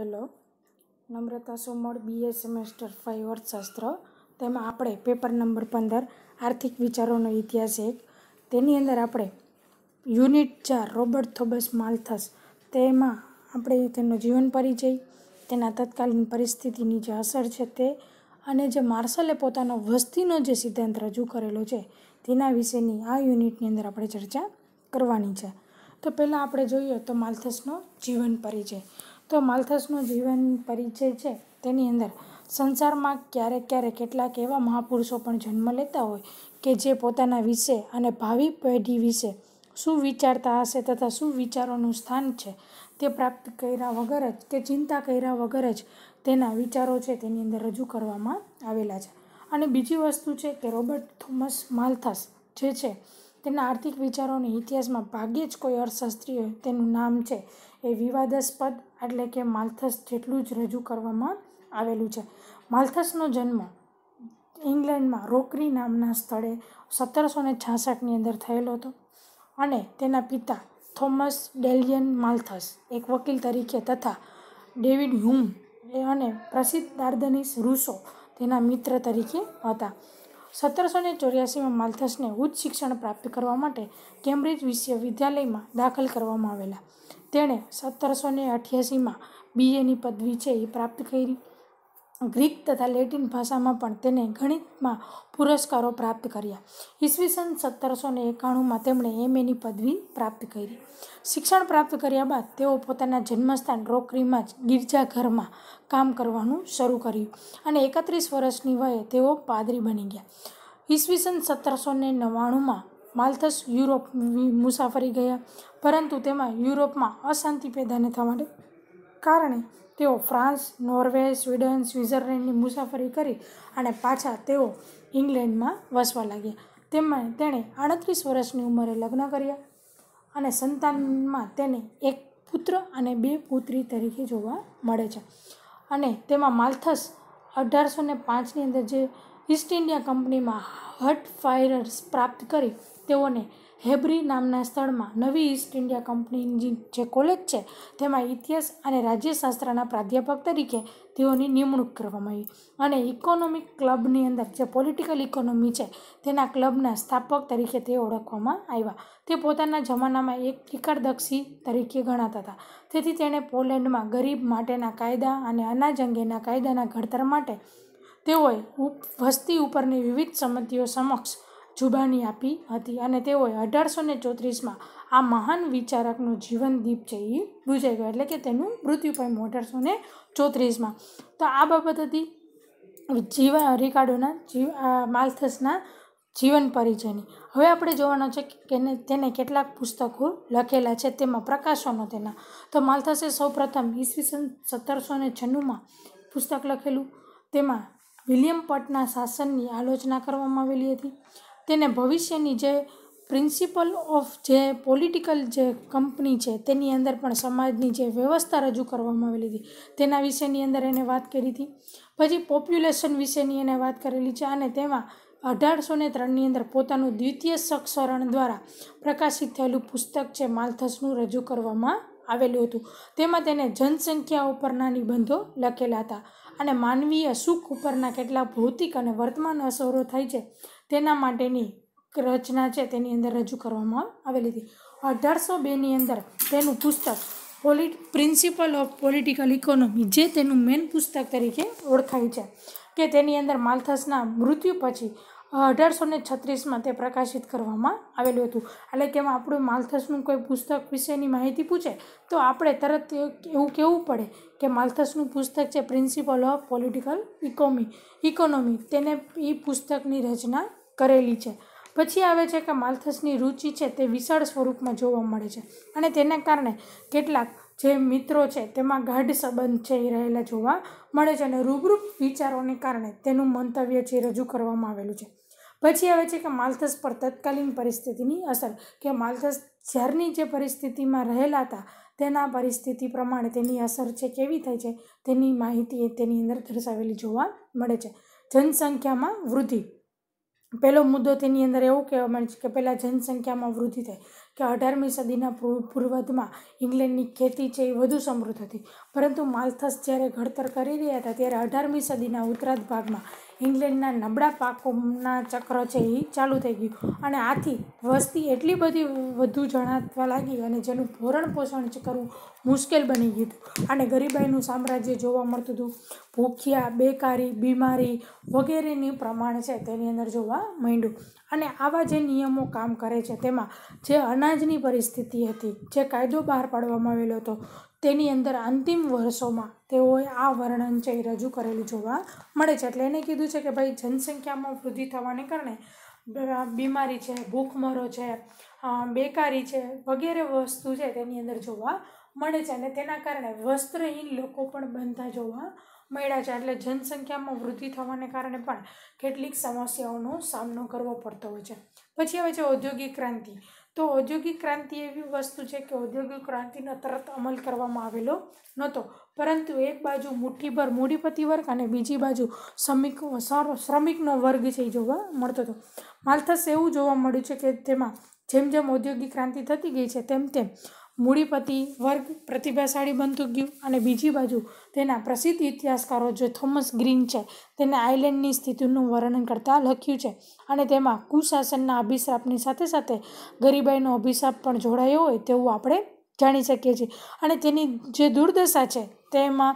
hello Namrata Somal BA semester five અર્થશાસ્ત્ર તેમાં આપણે પેપર નંબર પંદર આર્થિક વિચારોનો ઇતિહાસ એક તેની અંદર આપણે યુનિટ ચાર રોબર્ટ થોબસ માલથસ તેમાં આપણે તેમનો જીવન પરિચય તેના તત્કાલીન પરિસ્થિતિની જે અસર છે તે અને જે માર્શલે પોતાનો વસ્તીનો જે સિદ્ધાંત રજૂ કરેલો છે તેના વિશેની આ યુનિટની અંદર આપણે ચર્ચા કરવાની છે તો પહેલાં આપણે જોઈએ તો માલથસનો જીવન પરિચય તો માલથસનો જીવન પરિચય છે તેની અંદર સંસારમાં ક્યારેક ક્યારેક કેટલાક એવા મહાપુરુષો પણ જન્મ લેતા હોય કે જે પોતાના વિશે અને ભાવિ પેઢી વિશે શું વિચારતા હશે તથા શું વિચારોનું સ્થાન છે તે પ્રાપ્ત કર્યા વગર જ કે ચિંતા કર્યા વગર જ તેના વિચારો છે તેની અંદર રજૂ કરવામાં આવેલા છે અને બીજી વસ્તુ છે કે રોબર્ટ થોમસ માલથસ જે છે તેના આર્થિક વિચારોને ઇતિહાસમાં ભાગ્યે જ કોઈ અર્થશાસ્ત્રીએ તેનું નામ છે એ વિવાદાસ્પદ એટલે કે માલથસ જેટલું જ રજૂ કરવામાં આવેલું છે માલથસનો જન્મ ઇંગ્લેન્ડમાં રોકરી નામના સ્થળે સત્તરસો ને છાસઠની અંદર થયેલો હતો અને તેના પિતા થોમસ ડેલિયન માલથસ એક વકીલ તરીકે તથા ડેવિડ હ્યુમ અને પ્રસિદ્ધ દાર્દનીસ રૂસો તેના મિત્ર તરીકે હતા સત્તરસો ને ચોર્યાસીમાં માલથસને ઉચ્ચ શિક્ષણ પ્રાપ્ત કરવા માટે કેમ્બ્રિજ વિશ્વવિદ્યાલયમાં દાખલ કરવામાં આવેલા તેણે સત્તરસો ને અઠ્યાસીમાં બીએની પદવી છે એ પ્રાપ્ત કરી ગ્રીક તથા લેટિન ભાષામાં પણ તેને ગણિતમાં પુરસ્કારો પ્રાપ્ત કર્યા ઈસવીસન સત્તરસો ને એકાણુંમાં તેમણે એમએની પદવી પ્રાપ્ત કરી શિક્ષણ પ્રાપ્ત કર્યા બાદ તેઓ પોતાના જન્મસ્થાન રોકરીમાં જ ગિરજાઘરમાં કામ કરવાનું શરૂ કર્યું અને એકત્રીસ વર્ષની વયે તેઓ પાદરી બની ગયા ઈસવીસન સત્તરસો ને નવ્વાણુંમાં માલથસ યુરોપ મુસાફરી ગયા પરંતુ તેમાં યુરોપમાં અશાંતિ પેદાને થવાને કારણે તેઓ ફ્રાન્સ નોર્વે સ્વીડન સ્વિઝરલેન્ડની મુસાફરી કરી અને પાછા તેઓ ઇંગ્લેન્ડમાં વસવા લાગ્યા તેમાં તેણે આડત્રીસ વર્ષની ઉંમરે લગ્ન કર્યા અને સંતાનમાં તેને એક પુત્ર અને બે પુત્રી તરીકે જોવા મળે છે અને તેમાં માલથસ અઢારસો ને પાંચની અંદર જે ઈસ્ટ ઇન્ડિયા કંપનીમાં હટ ફાયરર્સ પ્રાપ્ત કરી તેઓને હેબ્રી નામના સ્થળમાં નવી ઈસ્ટ ઇન્ડિયા કંપનીની જે કોલેજ છે તેમાં ઇતિહાસ અને રાજ્યશાસ્ત્રના પ્રાધ્યાપક તરીકે તેઓની નિમણૂક કરવામાં આવી અને ઇકોનોમિક ક્લબની અંદર જે પોલિટિકલ ઇકોનોમી છે તેના ક્લબના સ્થાપક તરીકે તે ઓળખવામાં આવ્યા તે પોતાના જમાનામાં એક ત્રિકાળદક્ષી તરીકે ગણાતા હતા તેથી તેણે પોલેન્ડમાં ગરીબ માટેના કાયદા અને અનાજ અંગેના કાયદાના ઘડતર માટે તેઓએ વસ્તી ઉપરની વિવિધ સમિતિઓ સમક્ષ જુબાની આપી હતી અને તેઓએ અઢારસો ને ચોત્રીસમાં આ મહાન વિચારકનું જીવન દીપ છે એ બુજાઈ ગયું એટલે કે તેનું મૃત્યુ પામ્યું અઢારસો ને ચોત્રીસમાં તો આ બાબત હતી જીવા રિકાર્ડોના જીવ માલથસના જીવન પરિચયની હવે આપણે જોવાનું છે કે તેને કેટલાક પુસ્તકો લખેલા છે તેમાં પ્રકાશનો તેના તો માલથસે સૌપ્રથમ ઈસવીસન સત્તરસો ને છન્નુંમાં પુસ્તક લખેલું તેમાં વિલિયમ પટના શાસનની આલોચના કરવામાં આવેલી હતી તેને ભવિષ્યની જે પ્રિન્સિપલ ઓફ જે પોલિટિકલ જે કંપની છે તેની અંદર પણ સમાજની જે વ્યવસ્થા રજૂ કરવામાં આવેલી હતી તેના વિશેની અંદર એને વાત કરી હતી પછી પોપ્યુલેશન વિશેની એને વાત કરેલી છે અને તેમાં અઢારસો ને ત્રણની અંદર પોતાનું દ્વિતીય સક્ષરણ દ્વારા પ્રકાશિત થયેલું પુસ્તક છે માલથસનું રજૂ કરવામાં આવેલું હતું તેમાં તેને જનસંખ્યા ઉપરના નિબંધો લખેલા હતા અને માનવીય સુખ ઉપરના કેટલા ભૌતિક અને વર્તમાન અસરો થાય છે તેના માટેની રચના છે તેની અંદર રજૂ કરવામાં આવેલી હતી અઢારસો બેની અંદર તેનું પુસ્તક પોલિટ પ્રિન્સિપલ ઓફ પોલિટિકલ ઇકોનોમી જે તેનું મેન પુસ્તક તરીકે ઓળખાય છે કે તેની અંદર માલથસના મૃત્યુ પછી અઢારસો ને છત્રીસમાં તે પ્રકાશિત કરવામાં આવેલું હતું એટલે કે આપણું માલથસનું કોઈ પુસ્તક વિશેની માહિતી પૂછે તો આપણે તરત એવું કહેવું પડે કે માલથસનું પુસ્તક છે principle of political economy economy તેને એ પુસ્તકની રચના કરેલી છે પછી આવે છે કે માલથસની રુચિ છે તે વિશાળ સ્વરૂપમાં જોવા મળે છે અને તેને કારણે કેટલાક જે મિત્રો છે તેમાં ગાઢ સંબંધ છે એ રહેલા જોવા મળે છે અને રૂબરૂપ વિચારોને કારણે તેનું મંતવ્ય છે રજૂ કરવામાં આવેલું છે પછી આવે છે કે માલથસ પર તત્કાલીન પરિસ્થિતિની અસર કે માલથસ જ્યારની જે પરિસ્થિતિમાં રહેલા હતા તેના પરિસ્થિતિ પ્રમાણે તેની અસર છે કેવી થાય છે તેની માહિતી તેની અંદર દર્શાવેલી જોવા મળે છે જનસંખ્યામાં વૃદ્ધિ પહેલો મુદ્દો તેની અંદર એવું કહેવા માંડે છે કે પહેલાં જનસંખ્યામાં વૃદ્ધિ થઈ કે અઢારમી સદીના પૂર્વદમાં ઇંગ્લેન્ડની ખેતી છે એ વધુ સમૃદ્ધ હતી પરંતુ માલથસ જ્યારે ઘડતર કરી રહ્યા હતા ત્યારે અઢારમી સદીના ઉત્તરાર્ધ ભાગમાં ઇંગ્લેન્ડના નબળા પાકોના ચક્ર છે એ ચાલુ થઈ ગયું અને આથી વસ્તી એટલી બધી વધુ જણાતવા લાગી અને જેનું ભોરણ પોષણ કરવું મુશ્કેલ બની ગયું અને ગરીબાઈનું સામ્રાજ્ય જોવા મળતું હતું ભૂખ્યા બેકારી બીમારી વગેરેની પ્રમાણ છે તેની અંદર જોવા માંડ્યું અને આવા જે નિયમો કામ કરે છે તેમાં જે અનાજની પરિસ્થિતિ હતી જે કાયદો બહાર પાડવામાં આવેલો હતો તેની અંદર અંતિમ વર્ષોમાં તેઓએ આ વર્ણન છે એ રજૂ કરેલું જોવા મળે છે એટલે એને કીધું છે કે ભાઈ જનસંખ્યામાં વૃદ્ધિ થવાને કારણે બીમારી છે ભૂખમરો છે બેકારી છે વગેરે વસ્તુ છે તેની અંદર જોવા મળે છે અને તેના કારણે વસ્ત્રહીન લોકો પણ બનતા જોવા મળ્યા છે એટલે જનસંખ્યામાં વૃદ્ધિ થવાને કારણે પણ કેટલીક સમસ્યાઓનો સામનો કરવો પડતો હોય છે પછી આવે છે ઔદ્યોગિક ક્રાંતિ તો ઔદ્યોગિક ક્રાંતિ એવી વસ્તુ છે કે ઔદ્યોગિક ક્રાંતિનો તરત અમલ કરવામાં આવેલો નહોતો પરંતુ એક બાજુ મુઠ્ઠીભર મૂડીપતિ વર્ગ અને બીજી બાજુ શ્રમિક શ્રમિકનો વર્ગ છે એ જોવા મળતો હતો માલથસ એવું જોવા મળ્યું છે કે તેમાં જેમ જેમ ઔદ્યોગિક ક્રાંતિ થતી ગઈ છે તેમ તેમ મૂડીપતિ વર્ગ પ્રતિભાશાળી બનતું ગયું અને બીજી બાજુ તેના પ્રસિદ્ધ ઇતિહાસકારો જે થોમસ ગ્રીન છે તેને આઇલેન્ડની સ્થિતિનું વર્ણન કરતાં લખ્યું છે અને તેમાં કુશાસનના અભિશાપની સાથે સાથે ગરીબાઈનો અભિશાપ પણ જોડાયો હોય તેવું આપણે જાણી શકીએ છીએ અને તેની જે દુર્દશા છે તેમાં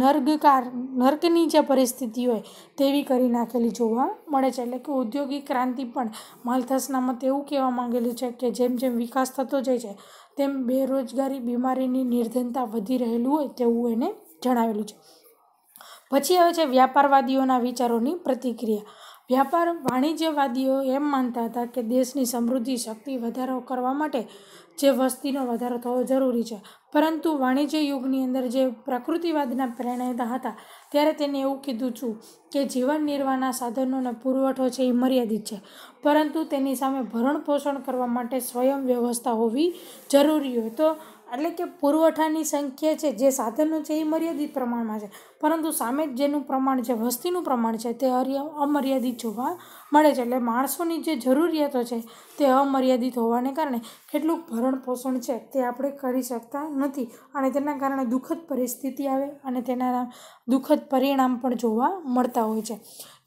નર્ગકાર નર્કની જે પરિસ્થિતિ હોય તેવી કરી નાખેલી જોવા મળે છે એટલે કે ઔદ્યોગિક ક્રાંતિ પણ માલથસના મતે એવું કહેવા માંગેલું છે કે જેમ જેમ વિકાસ થતો જાય છે તેમ બેરોજગારી બીમારીની નિર્ધનતા વધી રહેલું હોય તેવું એને જણાવેલું છે પછી આવે છે વ્યાપારવાદીઓના વિચારોની પ્રતિક્રિયા વ્યાપાર વાણિજ્યવાદીઓ એમ માનતા હતા કે દેશની સમૃદ્ધિ શક્તિ વધારો કરવા માટે જે વસ્તીનો વધારો થવો જરૂરી છે પરંતુ વાણિજ્ય યુગની અંદર જે પ્રકૃતિવાદના પ્રેરણેતા હતા ત્યારે તેને એવું કીધું છું કે જીવન નિર્વાહના સાધનોનો પુરવઠો છે એ મર્યાદિત છે પરંતુ તેની સામે ભરણ પોષણ કરવા માટે સ્વયં વ્યવસ્થા હોવી જરૂરી હોય તો એટલે કે પુરવઠાની સંખ્યા છે જે સાધનો છે એ મર્યાદિત પ્રમાણમાં છે પરંતુ સામે જેનું પ્રમાણ છે વસ્તીનું પ્રમાણ છે તે અર્ય અમર્યાદિત જોવા મળે છે એટલે માણસોની જે જરૂરિયાતો છે તે અમર્યાદિત હોવાને કારણે કેટલું ભરણ પોષણ છે તે આપણે કરી શકતા નથી અને તેના કારણે દુઃખદ પરિસ્થિતિ આવે અને તેના દુઃખદ પરિણામ પણ જોવા મળતા હોય છે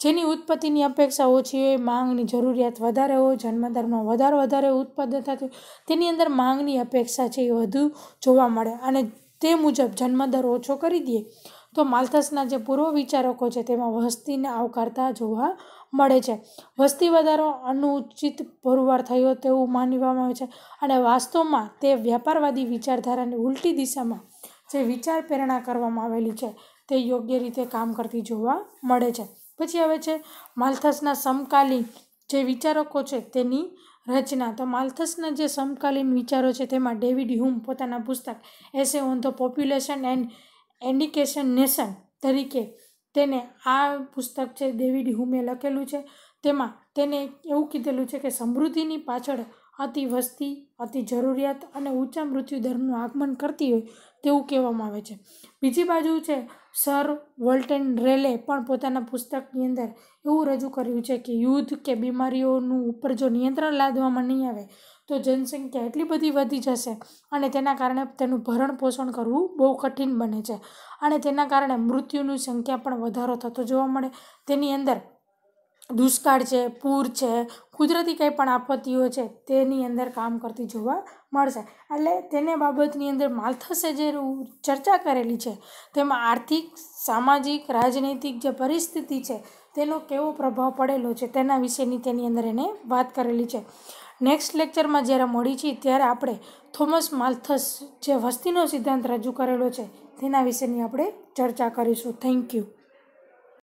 જેની ઉત્પત્તિની અપેક્ષા ઓછી હોય માંગની જરૂરિયાત વધારે હોય જન્મદરમાં વધારે વધારે ઉત્પાદન થતી તેની અંદર માંગની અપેક્ષા છે એ વધુ જોવા મળે અને તે મુજબ જન્મદર ઓછો કરી દઈએ તો માલથસના જે પૂર્વ વિચારકો છે તેમાં વસ્તીને આવકારતા જોવા મળે છે વસ્તી વધારો અનુચિત પુરવાર થયો તેવું માનવામાં આવે છે અને વાસ્તવમાં તે વ્યાપારવાદી વિચારધારાની ઉલટી દિશામાં જે વિચાર પ્રેરણા કરવામાં આવેલી છે તે યોગ્ય રીતે કામ કરતી જોવા મળે છે પછી આવે છે માલથસના સમકાલીન જે વિચારકો છે તેની રચના તો માલ્થસના જે સમકાલીન વિચારો છે તેમાં ડેવિડ હ્યુમ પોતાના પુસ્તક essay on the population and એન્ડિકેશન નેશન તરીકે તેને આ પુસ્તક છે ડેવિડ હુમે લખેલું છે તેમાં તેને એવું કીધેલું છે કે સમૃદ્ધિની પાછળ અતિ વસ્તી અતિ જરૂરિયાત અને ઊંચા મૃત્યુદરનું આગમન કરતી હોય તેવું કહેવામાં આવે છે બીજી બાજુ છે સર વોલ્ટેન રેલે પણ પોતાના પુસ્તકની અંદર એવું રજૂ કર્યું છે કે યુદ્ધ કે બીમારીઓનું ઉપર જો નિયંત્રણ લાદવામાં નહીં આવે તો જનસંખ્યા એટલી બધી વધી જશે અને તેના કારણે તેનું ભરણ પોષણ કરવું બહુ કઠિન બને છે અને તેના કારણે મૃત્યુની સંખ્યા પણ વધારો થતો જોવા મળે તેની અંદર દુષ્કાળ છે પૂર છે કુદરતી કંઈ પણ આપત્તિઓ છે તેની અંદર કામ કરતી જોવા મળશે એટલે તેને બાબતની અંદર માલથસે જે ચર્ચા કરેલી છે તેમાં આર્થિક સામાજિક રાજનૈતિક જે પરિસ્થિતિ છે તેનો કેવો પ્રભાવ પડેલો છે તેના વિશેની તેની અંદર એને વાત કરેલી છે નેક્સ્ટ લેક્ચરમાં જ્યારે મળી છીએ ત્યારે આપણે થોમસ માલ્થસ જે વસ્તીનો સિદ્ધાંત રજૂ કરેલો છે તેના વિશેની આપણે ચર્ચા કરીશું થેન્ક યુ